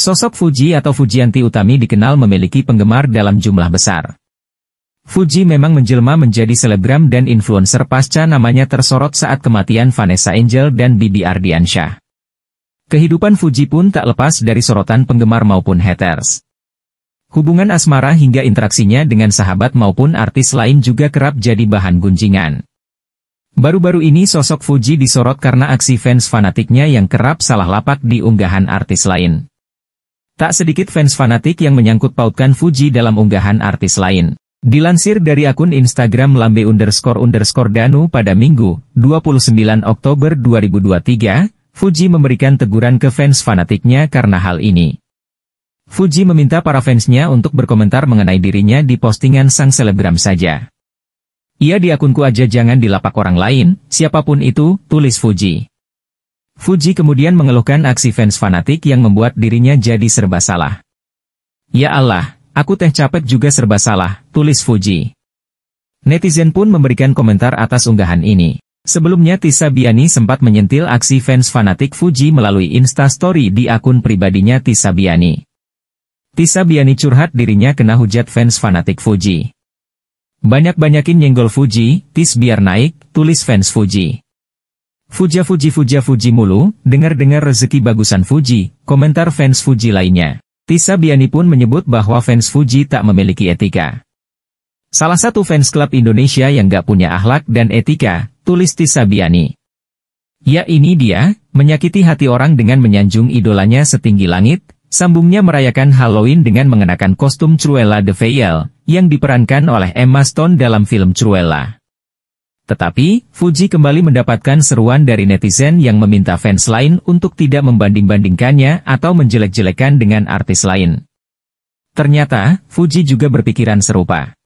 Sosok Fuji atau Fujianti Utami dikenal memiliki penggemar dalam jumlah besar. Fuji memang menjelma menjadi selebgram dan influencer pasca namanya tersorot saat kematian Vanessa Angel dan Bibi Ardiansyah. Kehidupan Fuji pun tak lepas dari sorotan penggemar maupun haters. Hubungan asmara hingga interaksinya dengan sahabat maupun artis lain juga kerap jadi bahan gunjingan. Baru-baru ini sosok Fuji disorot karena aksi fans fanatiknya yang kerap salah lapak di unggahan artis lain. Tak sedikit fans fanatik yang menyangkut pautkan Fuji dalam unggahan artis lain. Dilansir dari akun Instagram lambe underscore underscore danu pada Minggu, 29 Oktober 2023, Fuji memberikan teguran ke fans fanatiknya karena hal ini. Fuji meminta para fansnya untuk berkomentar mengenai dirinya di postingan sang selebgram saja. Ia di akunku aja jangan di lapak orang lain, siapapun itu, tulis Fuji. Fuji kemudian mengeluhkan aksi fans fanatik yang membuat dirinya jadi serba salah. Ya Allah, aku teh capek juga serba salah, tulis Fuji. Netizen pun memberikan komentar atas unggahan ini. Sebelumnya Tisa Biani sempat menyentil aksi fans fanatik Fuji melalui Insta Story di akun pribadinya Tisa Biani. Tisa Biani curhat dirinya kena hujat fans fanatik Fuji. Banyak-banyakin nyenggol Fuji, tis biar naik, tulis fans Fuji. Fuja Fuji Fuja Fuji mulu, dengar-dengar rezeki bagusan Fuji, komentar fans Fuji lainnya. Tisa Biani pun menyebut bahwa fans Fuji tak memiliki etika. Salah satu fans klub Indonesia yang gak punya akhlak dan etika, tulis Tisa Biani. Ya ini dia, menyakiti hati orang dengan menyanjung idolanya setinggi langit, sambungnya merayakan Halloween dengan mengenakan kostum Cruella de Vil, yang diperankan oleh Emma Stone dalam film Cruella. Tetapi, Fuji kembali mendapatkan seruan dari netizen yang meminta fans lain untuk tidak membanding-bandingkannya atau menjelek-jelekan dengan artis lain. Ternyata, Fuji juga berpikiran serupa.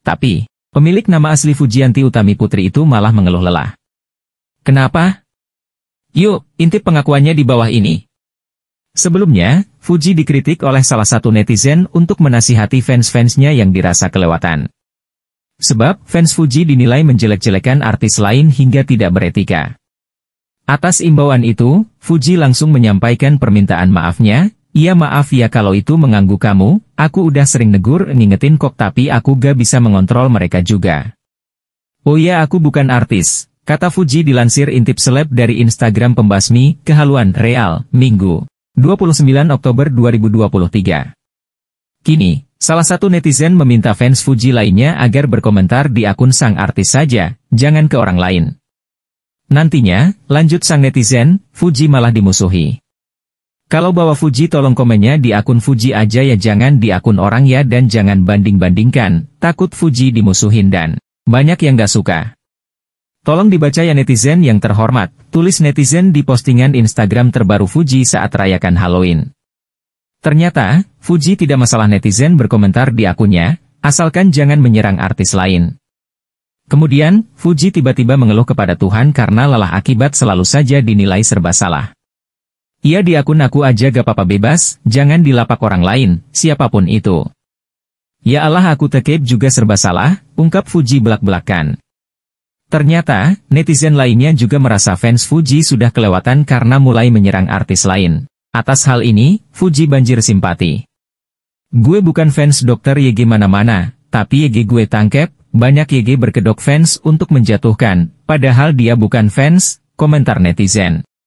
Tapi, pemilik nama asli Fujianti Utami Putri itu malah mengeluh lelah. Kenapa? Yuk, intip pengakuannya di bawah ini. Sebelumnya, Fuji dikritik oleh salah satu netizen untuk menasihati fans-fansnya yang dirasa kelewatan. Sebab, fans Fuji dinilai menjelek-jelekan artis lain hingga tidak beretika. Atas imbauan itu, Fuji langsung menyampaikan permintaan maafnya, Iya maaf ya kalau itu mengganggu kamu, aku udah sering negur ngingetin kok tapi aku gak bisa mengontrol mereka juga. Oh ya aku bukan artis, kata Fuji dilansir intip seleb dari Instagram pembasmi, kehaluan, real, minggu. 29 Oktober 2023. Kini, Salah satu netizen meminta fans Fuji lainnya agar berkomentar di akun sang artis saja, jangan ke orang lain. Nantinya, lanjut sang netizen, Fuji malah dimusuhi. Kalau bawa Fuji tolong komennya di akun Fuji aja ya jangan di akun orang ya dan jangan banding-bandingkan, takut Fuji dimusuhin dan banyak yang gak suka. Tolong dibaca ya netizen yang terhormat, tulis netizen di postingan Instagram terbaru Fuji saat rayakan Halloween. Ternyata, Fuji tidak masalah netizen berkomentar di akunnya, asalkan jangan menyerang artis lain. Kemudian, Fuji tiba-tiba mengeluh kepada Tuhan karena lelah akibat selalu saja dinilai serba salah. Ia di akun aku aja gak papa bebas, jangan dilapak orang lain, siapapun itu. Ya Allah aku tekep juga serba salah, ungkap Fuji belak-belakan. Ternyata, netizen lainnya juga merasa fans Fuji sudah kelewatan karena mulai menyerang artis lain. Atas hal ini, Fuji banjir simpati. Gue bukan fans dokter YG mana-mana, tapi YG gue tangkep, banyak YG berkedok fans untuk menjatuhkan, padahal dia bukan fans, komentar netizen.